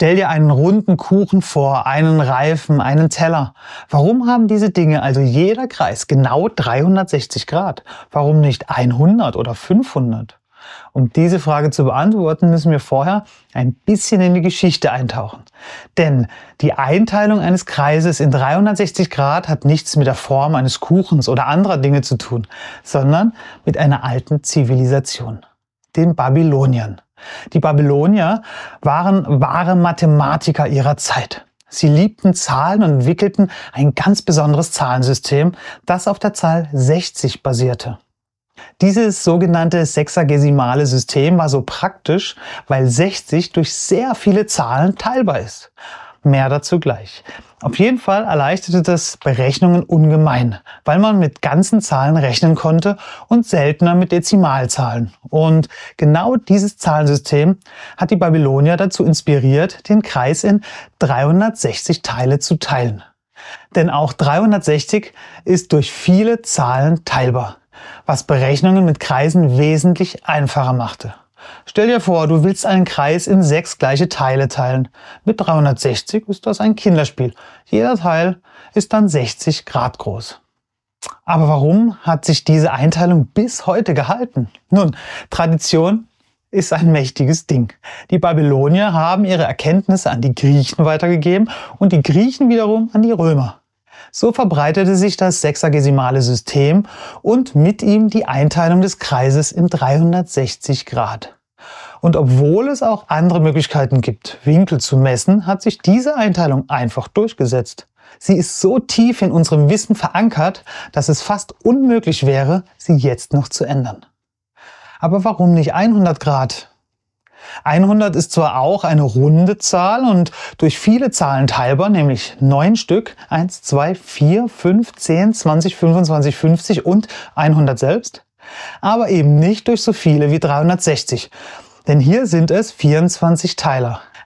Stell dir einen runden Kuchen vor, einen Reifen, einen Teller. Warum haben diese Dinge, also jeder Kreis, genau 360 Grad? Warum nicht 100 oder 500? Um diese Frage zu beantworten, müssen wir vorher ein bisschen in die Geschichte eintauchen. Denn die Einteilung eines Kreises in 360 Grad hat nichts mit der Form eines Kuchens oder anderer Dinge zu tun, sondern mit einer alten Zivilisation, den Babyloniern. Die Babylonier waren wahre Mathematiker ihrer Zeit. Sie liebten Zahlen und entwickelten ein ganz besonderes Zahlensystem, das auf der Zahl 60 basierte. Dieses sogenannte sexagesimale System war so praktisch, weil 60 durch sehr viele Zahlen teilbar ist. Mehr dazu gleich. Auf jeden Fall erleichterte das Berechnungen ungemein, weil man mit ganzen Zahlen rechnen konnte und seltener mit Dezimalzahlen. Und genau dieses Zahlensystem hat die Babylonier dazu inspiriert, den Kreis in 360 Teile zu teilen. Denn auch 360 ist durch viele Zahlen teilbar, was Berechnungen mit Kreisen wesentlich einfacher machte. Stell dir vor, du willst einen Kreis in sechs gleiche Teile teilen. Mit 360 ist das ein Kinderspiel. Jeder Teil ist dann 60 Grad groß. Aber warum hat sich diese Einteilung bis heute gehalten? Nun, Tradition ist ein mächtiges Ding. Die Babylonier haben ihre Erkenntnisse an die Griechen weitergegeben und die Griechen wiederum an die Römer. So verbreitete sich das sechsagesimale System und mit ihm die Einteilung des Kreises in 360 Grad. Und obwohl es auch andere Möglichkeiten gibt, Winkel zu messen, hat sich diese Einteilung einfach durchgesetzt. Sie ist so tief in unserem Wissen verankert, dass es fast unmöglich wäre, sie jetzt noch zu ändern. Aber warum nicht 100 Grad 100 ist zwar auch eine runde Zahl und durch viele Zahlen teilbar, nämlich 9 Stück, 1, 2, 4, 5, 10, 20, 25, 50 und 100 selbst, aber eben nicht durch so viele wie 360, denn hier sind es 24 Teiler.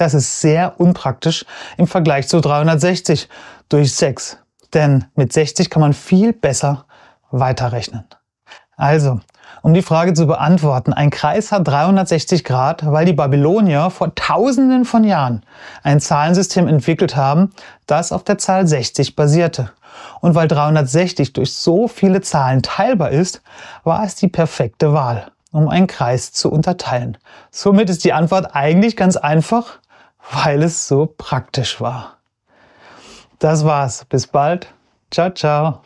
Das ist sehr unpraktisch im Vergleich zu 360 durch 6. Denn mit 60 kann man viel besser weiterrechnen. Also, um die Frage zu beantworten, ein Kreis hat 360 Grad, weil die Babylonier vor tausenden von Jahren ein Zahlensystem entwickelt haben, das auf der Zahl 60 basierte. Und weil 360 durch so viele Zahlen teilbar ist, war es die perfekte Wahl, um einen Kreis zu unterteilen. Somit ist die Antwort eigentlich ganz einfach weil es so praktisch war. Das war's. Bis bald. Ciao, ciao.